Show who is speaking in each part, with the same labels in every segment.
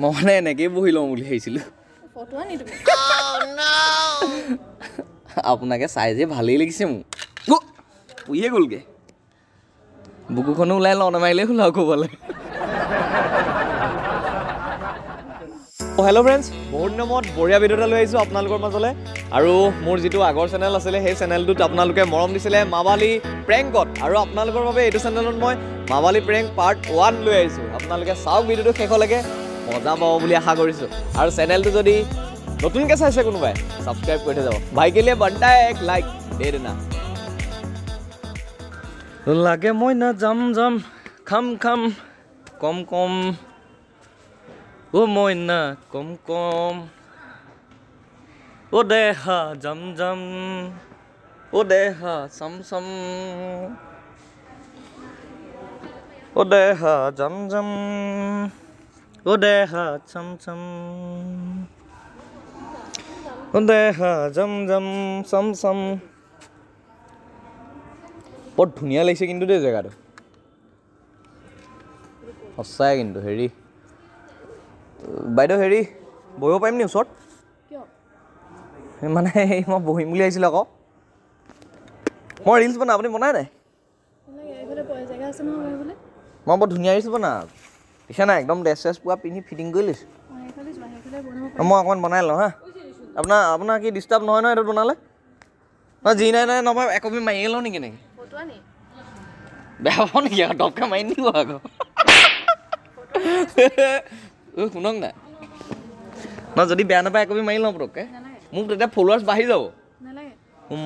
Speaker 1: মই মানে এনেকেই বহি লওঁ বুলি ভাবিছিলোঁ oh, আপোনাকে চাই যে ভালেই লাগিছে মোক উৰিয়ে গ'লগে বুকুখনো ওলাই লওঁ নামাৰিলেই হ'ল আৰু ক'বলৈ হেল্ল' ফ্ৰেণ্ডছ বহুত দিনৰ নামত বঢ়িয়া ভিডিঅ' এটা লৈ আহিছোঁ আপোনালোকৰ মাজলৈ আৰু মোৰ যিটো আগৰ চেনেল আছিলে সেই চেনেলটোত আপোনালোকে মৰম দিছিলে মাবালী প্ৰেংকত আৰু আপোনালোকৰ বাবে এইটো চেনেলত মই মাবালী প্ৰেংক পাৰ্ট ওৱান লৈ আহিছোঁ আপোনালোকে চাওক ভিডিঅ'টো শেষলৈকে মজা পাব বুলি আশা কৰিছোঁ আৰু চেনেলটো যদি নতুনকৈ চাইছে কোনোবাই ছাবস্ক্ৰাইব কৰি থৈ যাব ভাইকেলিয়ে বাণ্টাই এক লাইক দে দিনা লাগে মই না যাম যাম খাম খাম কম কম ও মই না কম কম ও দে হা যাম যাম ও হা চাম চাম ও হা যাম যাম Odeha cham cham Odeha jam jam sam sam বৰ ধুনীয়া লাগিছে কিন্তু দেই জেগাটো সঁচাই কিন্তু হেৰি বাইদেউ হেৰি বহিব পাৰিম নি ওচৰত মানে হেৰি মই বহিম বুলি আহিছিলোঁ আকৌ মই ৰিলছ বনাওঁ আপুনি বনাই নাই মই বৰ ধুনীয়া ৰিলছ বনাওঁ দেখিছা নাই একদম ড্ৰেছ চেছ পুৰা পিন্ধি ফিটিং কৰি লৈছোঁ মই অকণমান বনাই লওঁ হা আপোনাৰ আপোনাৰ কি ডিষ্টাৰ্ব নহয় নহয় এইটো বনালে নহয় যি নাই নাই নহয় একপি মাৰিয়ে লওঁ নেকি নেকি বেয়া পাব নেকি আৰু টপকে মাৰি নিব আকৌ শুনক নাই নহয় যদি বেয়া নাপায় একপি মাৰি লওঁ পটককে মোক তেতিয়া ফলোৱাৰ্ছ বাঢ়ি যাব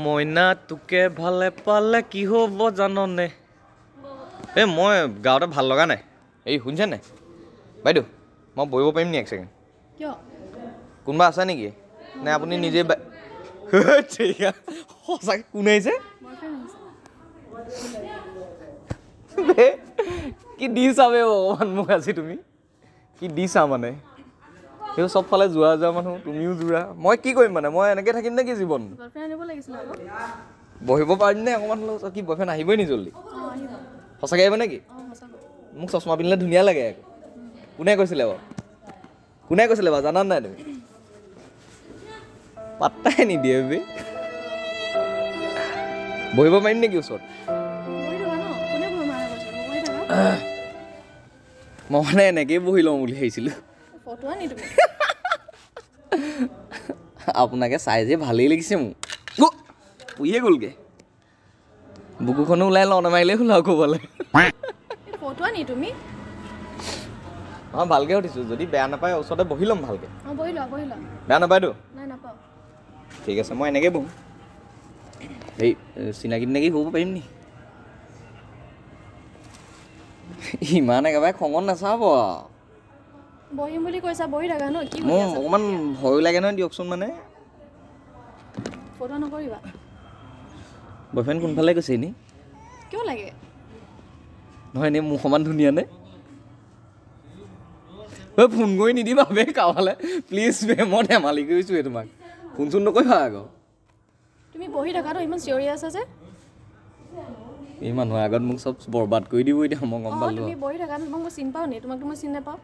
Speaker 1: মইনা তোকে ভালে পালে কি হ'ব জাননে এই মই গাঁৱতে ভাল লগা নাই এই শুনিছেনে নাই বাইদেউ মই বহিব পাৰিম নি এক ছেকেণ্ড কিয় কোনোবা আছা নেকি নে আপুনি নিজে সঁচাকৈ কোন আহিছে কি দি চাবে অকণমান মোক আজি তুমি কি দি চা মানে সেইটো চবফালে যোৱা যোৱা মানুহ তুমিও যোৱা মই কি কৰিম মানে মই এনেকৈ থাকিম নেকি জীৱন বহিব পাৰিম নে অকণমান কি বয়ফ্ৰেণ্ড আহিবই নি জলদি সঁচাকৈ আহিব নেকি মোক চচমা পিন্ধিলে ধুনীয়া লাগে আকৌ কোনে কৈছিলে বাৰু কোনে কৈছিলে বাৰু জানা নাই তুমি পাত্তাই নিদিয়ে বি বহিব পাৰিম নেকি ওচৰত মই মানে এনেকেই বহি লওঁ বুলি ভাবিছিলোঁ আপোনাকে চাই যে ভালেই লাগিছে মোক পুহিয়ে গ'লগে বুকুখনো ওলাই লওঁ নামাৰিলে শুনা ক'বলৈ
Speaker 2: ফটো আনি তুমি
Speaker 1: অ ভালকে উঠিছো যদি বেয়া নাপায় ওচৰতে বহি লম ভালকে
Speaker 2: অ বহি ল বহি ল বেয়া নাপায়তো নাই নাপাও
Speaker 1: ঠিক আছে মই এনেকে বহু এই চিনাকি নেকি হ'ব পাৰিম নি ইমান একেবাৰে খঙত নাচাব
Speaker 2: বহিম বুলি কৈছা বহি থাকা ন কি মোৰ
Speaker 1: অকমান ভয়ো লাগে নহয় দিয়কচোন মানে
Speaker 2: ফটো নকৰিবা
Speaker 1: বয়ফ্ৰেণ্ড কোনফালে গৈছে এনেই কিয় লাগে নহয় এনেই মোৰ সমান ধুনীয়া নে অই ফোন কৰি নিদিবা বে কাৱালে প্লিজ বে মই ধেমালি কৰিছোঁহে তোমাক ফোন চোন নকৰিবা আকৌ
Speaker 2: তুমি বহি থাকাতো ইমান চিঞৰিয়াছ আছে
Speaker 1: এই মানুহৰ আগত মোক চব বৰবাদ কৰি দিব এতিয়া মই গম পালোঁ তুমি
Speaker 2: বহি থাকা মই চিনি পাওঁ নেকি তোমাকতো মই চিনি নাপাওঁ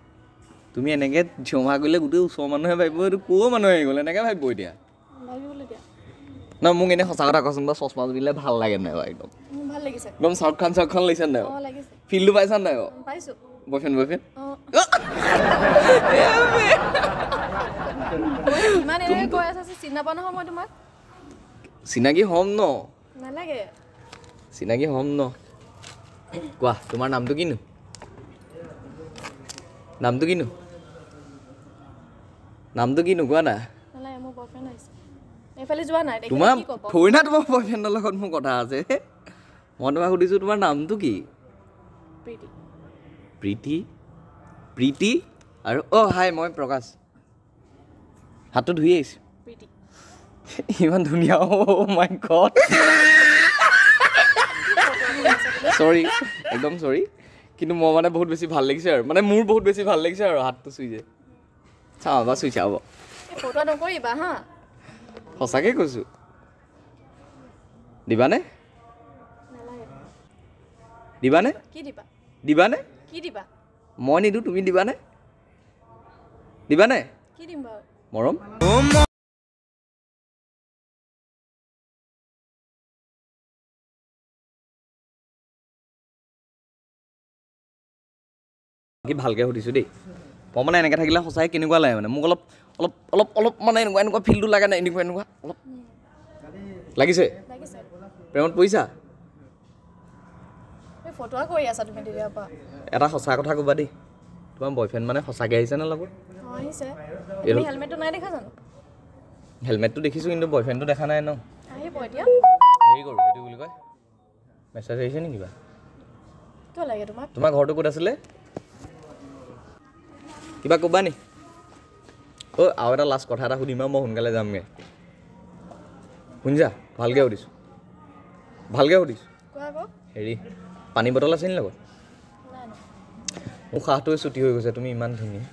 Speaker 1: তুমি এনেকৈ জমা কৰিলে গোটেই ওচৰ মানুহে ভাবিব এইটো ক'ৰ মানুহে আহি গ'ল এনেকৈ ভাবিব এতিয়া ন মোক এনে সঁচা কথা কচোন বাৰু চচমা পিন্ধিলে ভাল লাগে নাই বাৰু একদম
Speaker 2: ভাল লাগিছে একদম
Speaker 1: চাউখন চাউখন লাগিছে নাই ফিল্ডটো পাইছা নাই
Speaker 2: আকৌ Würfeln, würfeln. Oh. Ja, weh. ইমান এনেকৈ গৈ আছা যে চিনি নাপাওঁ নহয় মই তোমাক
Speaker 1: চিনাকি হ'ম ন নালাগে চিনাকি হ'ম ন কোৱা তোমাৰ নামটো কিনো নামটো কিনো নামটো কিনো কোৱা না
Speaker 2: এইফালে যোৱা নাই তোমাৰ ফুৰি না তোমাৰ
Speaker 1: বয়ফ্ৰেণ্ডৰ লগত মোৰ কথা কি প্ৰীতি প্ৰীতি আৰু অ' হাই মই প্ৰকাশ হাতটো ধুই আহিছোঁ ইমান ধুনীয়া অ' মাই oh
Speaker 2: চৰি
Speaker 1: একদম চৰি কিন্তু মই মানে বহুত বেছি ভাল লাগিছে আৰু মানে মোৰ বহুত বেছি ভাল লাগিছে আৰু হাতটো চুই যে চাওঁ বা চুই চাওঁ
Speaker 2: নকৰিবা হা
Speaker 1: সঁচাকৈ কৈছোঁ দিবানে দিবানে কি দিবা দিবানে মই নিদো তুমি দিবানে দিবানে কি দিম মৰম কি ভালকৈ সুধিছোঁ দেই মই মানে এনেকে থাকিলে সঁচাই কেনেকুৱা লাগে মানে মোক অলপ অলপ অলপ অলপ মানে এনেকুৱা এনেকুৱা ফিলটো লাগে নাই এনেকুৱা এনেকুৱা অলপ লাগিছে প্ৰেমত পৰিছা এটা সঁচা কথা ক'বা দেই তোমাৰ বয়ফ্ৰেণ্ড মানে সঁচাকৈ আহিছে নে লগত হেলমেটটো নাই কিন্তু বয়ফ্ৰেণ্ডটো দেখা নাই ন তোমাৰ ঘৰটো ক'ত আছিলে কিবা ক'বা নি অ' আৰু এটা লাষ্ট কথা এটা সুধিম আৰু মই সোনকালে যামগৈ শুনিছা ভালকৈ সুধিছোঁ ভালকৈ সুধিছোঁ হেৰি পানী বটল আছে নি লগত মোৰ সাহটোৱে চুটি হৈ গৈছে তুমি ইমান ধুনীয়া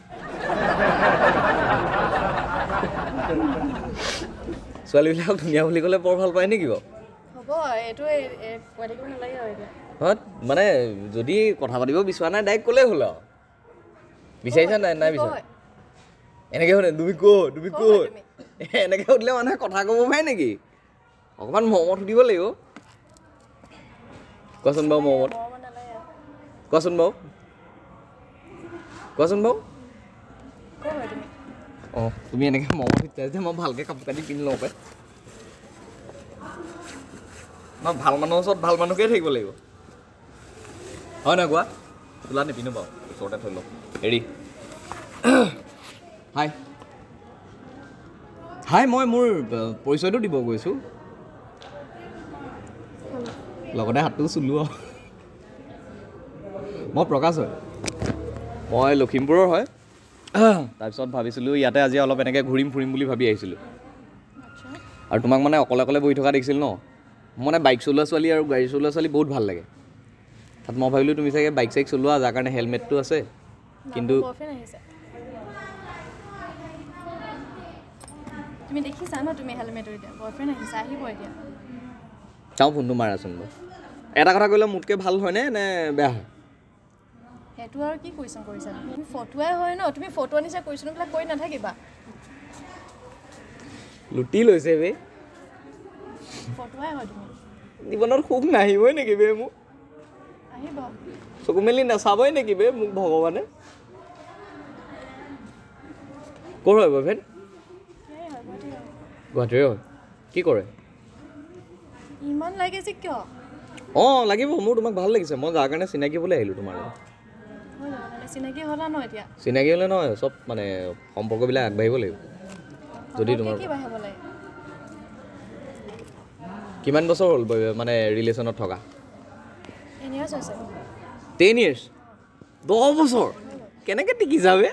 Speaker 1: ছোৱালীবিলাকক ধুনীয়া বুলি ক'লে বৰ ভাল পায় নেকি বাৰু মানে যদি কথা পাতিব বিচৰা নাই ডাইৰেক্ট ক'লেই হ'ল আৰু বিচাৰিছা নাই নাই বিচাৰ এনেকৈ সোধে তুমি ক'ত তুমি ক'ত এনেকৈ সুধিলে মানুহে কথা ক'ব পাৰে নেকি অকণমান মৰমত সুধিব লাগিব কোৱাচোন বাৰু মোৰ মত কোৱাচোন বাৰু কোৱাচোন বাৰু অঁ তুমি এনেকৈ মই ফিটাইছে যে মই ভালকৈ কাপোৰ কানি পিন্ধি লওঁ পাই মই ভাল মানুহৰ ওচৰত ভাল মানুহকে থাকিব লাগিব হয় নহয় কোৱা তোলা নিপিন্ধো বাৰু ওচৰতে থৈ লওঁ হেৰি হাই হাই মই মোৰ পৰিচয়টো দিব গৈছোঁ লগতে হাতটো চুলো মই প্ৰকাশ হয় মই লখিমপুৰৰ হয় তাৰপিছত ভাবিছিলোঁ ইয়াতে আজি অলপ এনেকৈ ঘূৰিম ফুৰিম বুলি ভাবি আহিছিলোঁ আৰু তোমাক মানে অকলে অকলে বহি থকা দেখিছিল ন মোৰ মানে বাইক চলোৱা ছোৱালী আৰু গাড়ী চলোৱা ছোৱালী বহুত ভাল লাগে তাত মই ভাবিলোঁ তুমি চাগে বাইক চাইক চলোৱা যাৰ কাৰণে হেলমেটটো আছে কিন্তু
Speaker 2: তুমি দেখিছা ন তুমি হেলমেট এতিয়া বয়ফ্ৰেণ্ড আহিছা আহিব এতিয়া
Speaker 1: চাওঁ ফোনটো মাৰাচোন বাৰু এটা কথা কৰিলে মোতকৈ ভাল হয়নে নে বেয়া হয়
Speaker 2: সেইটো আৰু কি কুৱেশ্যন কৰিছা ফটোৱাই হয় ন তুমি ফটো আনিছা কুৱেশ্যনবিলাক কৰি নাথাকিবা
Speaker 1: লুটি লৈছে বে জীৱনত সুখ নাহিবই নেকি বে মোক চকু মেলি নাচাবই নেকি বে মোক ভগৱানে ক'ৰ হয় বয়ফ্ৰেণ্ড গুৱাহাটীৰে হয় কি কৰে
Speaker 2: ইমান লাগে কিয়
Speaker 1: অঁ লাগিব মোৰ তোমাক ভাল লাগিছে মই যাৰ কাৰণে চিনাকি বুলি আহিলোঁ তোমাৰ
Speaker 2: চিনাকি হ'লা ন এতিয়া
Speaker 1: চিনাকি হ'লে নহয় চব মানে সম্পৰ্কবিলাক আগবাঢ়িব লাগিব যদি তোমাৰ কিমান বছৰ হ'ল মানে ৰিলেশ্যনত থকা টেন ইয়েৰ্ছ দহ বছৰ কেনেকৈ টিকি যাবে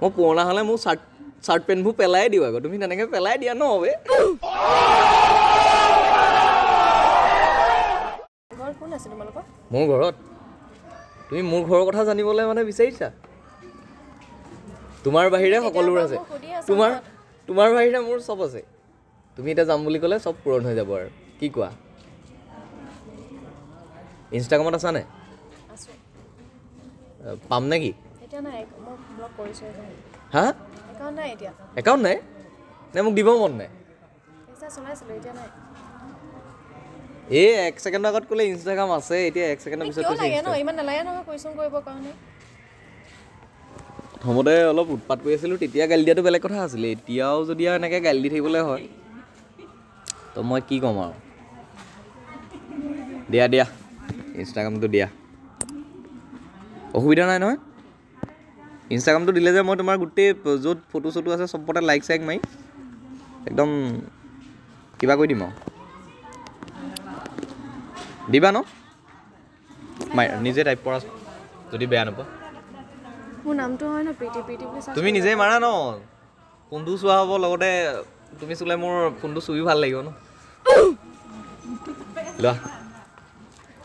Speaker 1: মই পুৰণা হ'লে মোৰ চাৰ্ট চাৰ্ট পেণ্টবোৰ পেলাই দিওঁ আকৌ তুমি তেনেকৈ পেলাই দিয়া ন মোৰ ঘৰত তুমি মোৰ ঘৰৰ কথা জানিবলৈ মানে বিচাৰিছা তোমাৰ বাহিৰে সকলোবোৰ আছে তোমাৰ তোমাৰ বাহিৰে মোৰ চব আছে তুমি এতিয়া যাম বুলি ক'লে চব পূৰণ হৈ যাব আৰু কি কোৱা ইনষ্টাগ্ৰামত আছা নে পাম নেকি হা একাউণ্ট নাই এতিয়া একাউণ্ট নাই নে মোক দিব মন নাই এই এক ছেকেণ্ডৰ আগত ক'লে ইনষ্টাগ্ৰাম আছে এতিয়া এক ছেকেণ্ডৰ পিছত নালাগে প্ৰথমতে অলপ উৎপাত কৰি আছিলোঁ তেতিয়া গালি দিয়াটো বেলেগ কথা আছিলে এতিয়াও যদি আৰু এনেকৈ গালি দি থাকিবলৈ হয় তো মই কি ক'ম আৰু দিয়া দিয়া ইনষ্টাগ্ৰামটো দিয়া অসুবিধা নাই নহয় ইনষ্টাগ্ৰামটো দিলে যে মই তোমাৰ গোটেই য'ত ফটো চটো আছে চবতে লাইক চাইক মাৰি একদম কিবা কৰি দিম আৰু দিবা ন নিজে টাইপ কৰা যদি বেয়া নাপাওঁ তুমি নিজেই মাৰা ন ফোনটো চোৱা হ'ব লগতে তুমি চুলে মোৰ ফোনটো চুই ভাল লাগিব ন লোৱা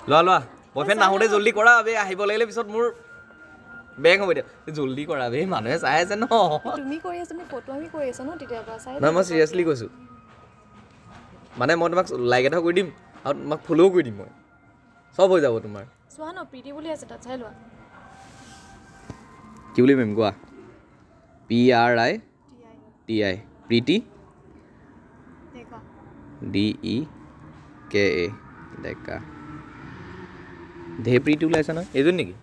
Speaker 1: লোৱা লোৱা বয়ফ্ৰেণ্ড নাহোঁতে জলদি কৰা আবে আহিব লাগিলে পিছত মোৰ বেং হ'ব এতিয়া জলদি কৰা বে মানুহে চাই আছে ন
Speaker 2: তুমি কৰি আছো তুমি ফটো আমি কৰি আছো ন তেতিয়া নহয় মই
Speaker 1: চিৰিয়াছলি কৈছোঁ মানে মই তোমাক লাইক এটা কৰি দিম আৰু তোমাক ফ'ল'ও কৰি দিম মই চব হৈ যাব তোমাৰ
Speaker 2: চোৱা ন প্ৰীতি বুলি আছে তাত চাই লোৱা
Speaker 1: কি বুলি মেম কোৱা P R I T I Priti D E K A Deka e ধে ওলাইছে নহয় এইজন নেকি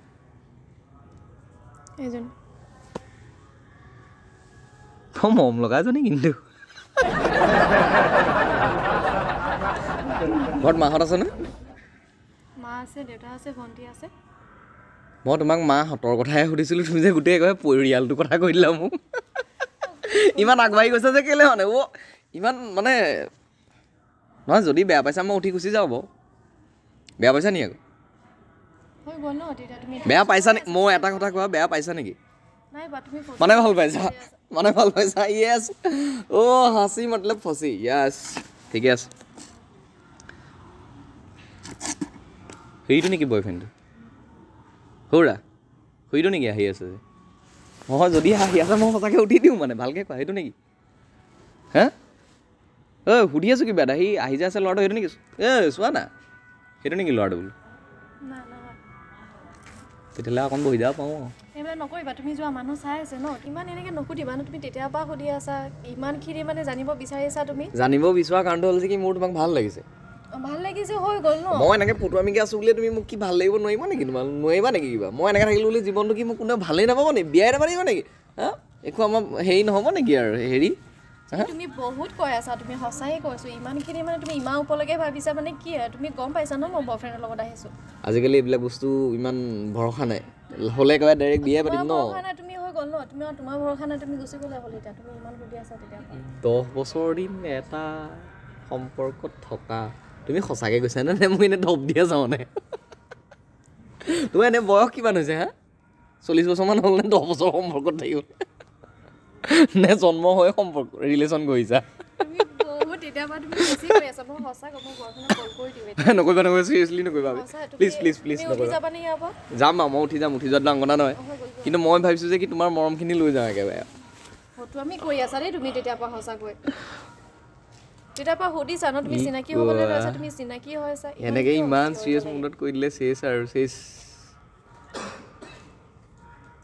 Speaker 1: মম লগা এজনী কিন্তু ঘৰত মাহঁত আছে নে
Speaker 2: মা আছে দেউতা আছে ভণ্টি আছে
Speaker 1: মই তোমাক মাহঁতৰ কথাই সুধিছিলোঁ তুমি যে গোটেই কয় পৰিয়ালটো কথা কৈ দিলা মোক ইমান আগবাঢ়ি গৈছে যে কেলৈ মানে অ' ইমান মানে নহয় যদি বেয়া পাইছা মই উঠি গুচি যাওঁ বাৰু বেয়া পাইছা নি আকৌ বেয়া পাইছা নেকি মই এটা কথা কোৱা বেয়া পাইছা নেকি
Speaker 2: নাই বা মানে ভাল পাইছা
Speaker 1: মানে ভাল পাইছা ইয়েচ অ হাঁচি মতলব ফচি ইয়েচ ঠিকে আছে হেৰিটো নেকি বয়ফ্ৰেণ্ডটো হৌৰা সেইটো নেকি আহি আছে যে মই যদি আহি আছে মই সঁচাকৈ উঠি দিওঁ মানে ভালকৈ কোৱা সেইটো নেকি হে ঐ সুধি আছোঁ কিবা এটা সি আহি যে আছে ল'ৰাটো সেইটো নেকি এই চোৱা না সেইটো নেকি ল'ৰাটো বোলো তেতিয়াহ'লে অকণ বহি যাব পাৰোঁ
Speaker 2: এইবাৰ নকৰিবা তুমি যোৱা মানুহ চাই আছে ন ইমান এনেকে নুসুধিবা তুমি তেতিয়াৰ পৰা সুধি আছা ইমানখিনি মানে জানিব বিচাৰিছা তুমি
Speaker 1: জানিব বিচৰা কাৰণটো হ'ল যে কি মোৰ তোমাক ভাল লাগিছে
Speaker 2: ভাল লাগিছে হৈ গ'ল ন মই
Speaker 1: এনেকে পুতুৱা মিকি আছো বুলি তুমি মোক কি ভাল লাগিব নোৱাৰিবা নেকি তোমাৰ নোৱাৰিবা নেকি কিবা মই এনেকে থাকিলো বুলি জীৱনটো কি মোক কোনেও ভালেই নাপাব নেকি বিয়াই নাপাৰিব নেকি হা একো আমাৰ হেৰি নহ'ব নেকি আৰু হেৰি তুমি
Speaker 2: বহুত কৈ আছা তুমি সঁচাই কৈছো ইমানখিনি মানে তুমি ইমান ওপৰলৈকে ভাবিছা মানে কি আৰু তুমি গম পাইছা ন মই বয়ফ্ৰেণ্ডৰ লগত আহিছো
Speaker 1: আজিকালি এইবিলাক বস্তু ইমান ভৰসা নাই হ'লে কয় ডাইৰেক্ট বিয়ে পাতিম ন
Speaker 2: তুমি হৈ গ'ল ন তুমি তোমাৰ ভৰসা নাই তুমি গুচি গ'লে হ'ল এতিয়া তুমি ইমান সুধি আছা তেতিয়া
Speaker 1: দহ বছৰ দিন এটা সম্পৰ্কত থকা তুমি সঁচাকৈ গৈছা নে নে মই এনে ধপ দিয়ে যাওঁনে তোমাৰ এনে বয়স কিমান হৈছে হা চল্লিছ বছৰমান হ'লনে দহ বছৰ সম্পৰ্কত থাকিবলৈ নে জন্ম হৈ সম্পৰ্ক ৰিলেশ্যন গৈ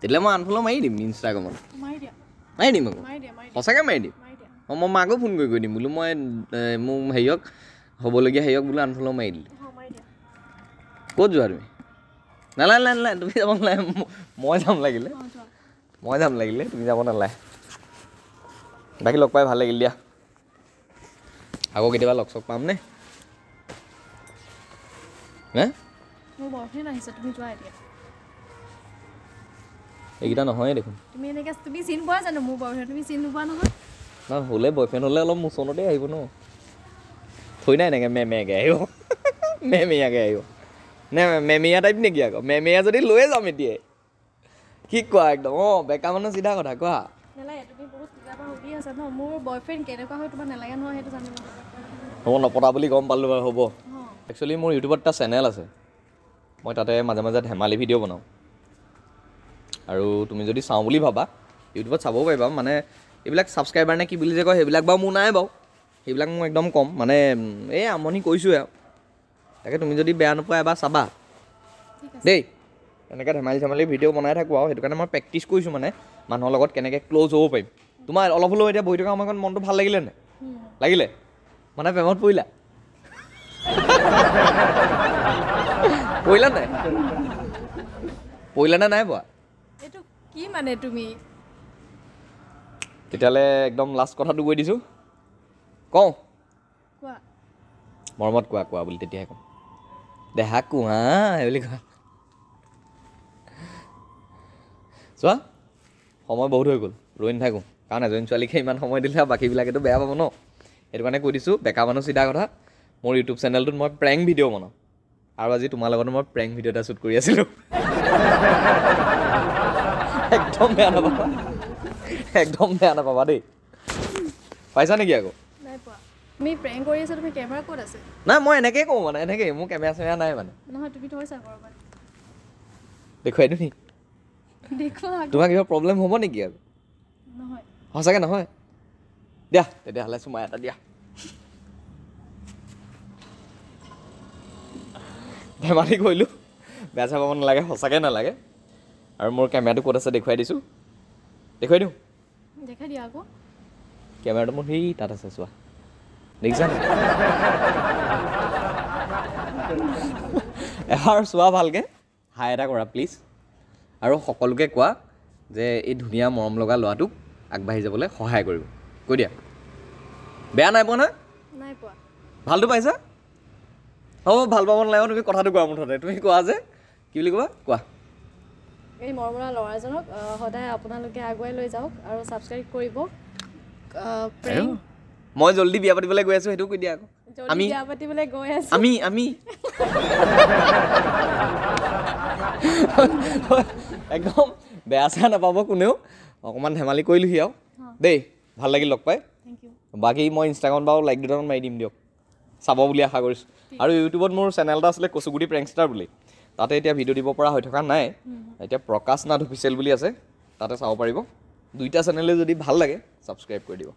Speaker 1: তেতিয়া মই আনফলো মাৰি দিম ইনষ্টাগ্ৰামত মাৰি দিম আকৌ সঁচাকৈ মাৰি দিম অঁ মই মাকো ফোন কৰি কৈ দিম বোলো মই মোৰ হেৰিয়ক হ'বলগীয়া হেৰিয়ক বোলো আনফালেও মাৰি দিলোঁ ক'ত যোৱা তুমি নালাগে নালাগে নালাগে তুমি যাব নালাগে মই যাম লাগিলে মই যাম লাগিলে তুমি যাব নালাগে বাকী লগ পাই ভাল লাগিল দিয়া আকৌ কেতিয়াবা লগ চগ পামনে হে এইকেইটা নহয়েই দেখোন
Speaker 2: তুমি এনেকৈ তুমি চিনি পোৱা জানো মোৰ বয়ফ্ৰেণ্ড তুমি চিনি নোপোৱা নহয়
Speaker 1: নহয় হ'লে বয়ফ্ৰেণ্ড হ'লে অলপ মোৰ চনতেই ন থৈ নাই এনেকৈ মেমেয়াকৈ আহিব মেমেয়াকৈ আহিব নে মেমেয়া টাইপ নেকি আকৌ মেমেয়া যদি লৈয়ে যাম এতিয়াই কি কোৱা একদম অঁ বেকা মানুহ চিধা কথা কোৱা
Speaker 2: নালাগে তুমি বহুত কিবা পৰা সুধি আছা ন মোৰ বয়ফ্ৰেণ্ড কেনেকুৱা হয় তোমাৰ নালাগে নহয় সেইটো জানিব
Speaker 1: হ'ব নপতা বুলি গম পালো বাৰু হ'ব একচুৱেলি মোৰ ইউটিউবত এটা চেনেল আছে মই তাতে মাজে মাজে ধেমালি ভিডিঅ' বনাওঁ আৰু তুমি যদি চাওঁ বুলি ভাবা ইউটিউবত চাব পাৰিবা মানে এইবিলাক ছাবস্ক্ৰাইবাৰ নে কি বুলি যে কয় সেইবিলাক বাৰু মোৰ নাই বাৰু সেইবিলাক মোৰ একদম কম মানে এই আমনি কৰিছোঁহে তাকে তুমি যদি বেয়া নোপোৱা এবাৰ চাবা দেই এনেকৈ ধেমালি ধেমালি ভিডিঅ' বনাই থাকোঁ আৰু সেইটো কাৰণে মই প্ৰেক্টিছ কৰিছোঁ মানে মানুহৰ লগত কেনেকৈ ক্ল'জ হ'ব পাৰিম তোমাৰ অলপ হ'লেও এতিয়া বহি থকা সময়কণ মনটো ভাল লাগিলে নে লাগিলে মানে প্ৰেমত পৰিলা পৰিলা নাই পৰিলানে নাই পোৱা
Speaker 2: কি মানে তুমি
Speaker 1: তেতিয়ালে একদম লাষ্ট কথাটো কৈ দিছোঁ কওঁ মৰমত কোৱা কোৱা বুলি তেতিয়াহে কওঁ দেহা কোৱা বুলি কোৱা চোৱা সময় বহুত হৈ গ'ল ৰৈ নাথাকোঁ কাৰণ এজনী ছোৱালীকে ইমান সময় দিলে আৰু বাকীবিলাকেতো বেয়া পাব ন সেইটো কাৰণে কৈ দিছোঁ বেকা মানুহ চিধা কথা মোৰ ইউটিউব চেনেলটোত মই প্ৰেং ভিডিঅ' বনাওঁ আৰু আজি তোমাৰ লগত মই প্ৰেং ভিডিঅ' এটা শ্বুট কৰি আছিলোঁ একদম বেয়া নাপাবা একদম বেয়া নাপাবা দেই পাইছা নেকি আকৌ ধেমালি কৰিলো বেয়া চাব নালাগে সঁচাকে নালাগে আৰু মোৰ কেমেৰাটো ক'ত আছে দেখুৱাই দিছোঁ দেখুৱাই দিওঁ দেখাই দিয়া আকৌ কেমেৰাটো মোৰ সেই তাত আছে চোৱা দেখিছা নি এবাৰ চোৱা ভালকৈ হাই এটা কৰা প্লিজ আৰু সকলোকে কোৱা যে এই ধুনীয়া মৰম লগা ল'ৰাটোক আগবাঢ়ি যাবলৈ সহায় কৰিব কৈ দিয়া বেয়া নাই পোৱা নহয় নাই পোৱা ভালটো পাইছা হ'ব ভাল পাব নালাগে তুমি কথাটো কোৱা মুঠতে তুমি কোৱা যে কি বুলি ক'বা কোৱা
Speaker 2: এই মৰমৰা ল'ৰাজনক সদায় আপোনালোকে আগুৱাই লৈ যাওক আৰু ছাবস্ক্ৰাইব কৰিব
Speaker 1: মই জলদি বিয়া পাতিবলৈ গৈ আছোঁ সেইটো কৈ দিয়া আমি বিয়া
Speaker 2: পাতিবলৈ গৈ আছোঁ আমি
Speaker 1: আমি একদম বেয়া চেয়া নাপাব কোনেও অকণমান ধেমালি কৰিলোহি আৰু দেই ভাল লাগিল লগ পাই বাকী মই ইনষ্টাগ্ৰামত বাৰু লাইক দুটামান মাৰি দিম দিয়ক চাব বুলি আশা কৰিছোঁ আৰু ইউটিউবত মোৰ চেনেল এটা আছিলে কচুগুটি প্ৰেংষ্টাৰ বুলি তাতে এতিয়া ভিডিঅ' দিব পৰা হৈ থকা নাই এতিয়া প্ৰকাশ নাথ অফিচিয়েল বুলি আছে তাতে চাব পাৰিব দুইটা চেনেলে যদি ভাল লাগে ছাবস্ক্ৰাইব কৰি দিব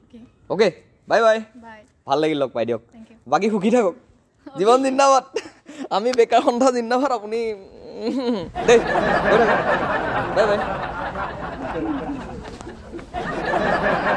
Speaker 1: অ'কে বাই বাই ভাল লাগিল লগ পাই দিয়ক বাকী সুখী থাকক জীৱন জিন্দাবাদ আমি বেকাৰ সন্ধা জিন্দাবাদ আপুনি দেই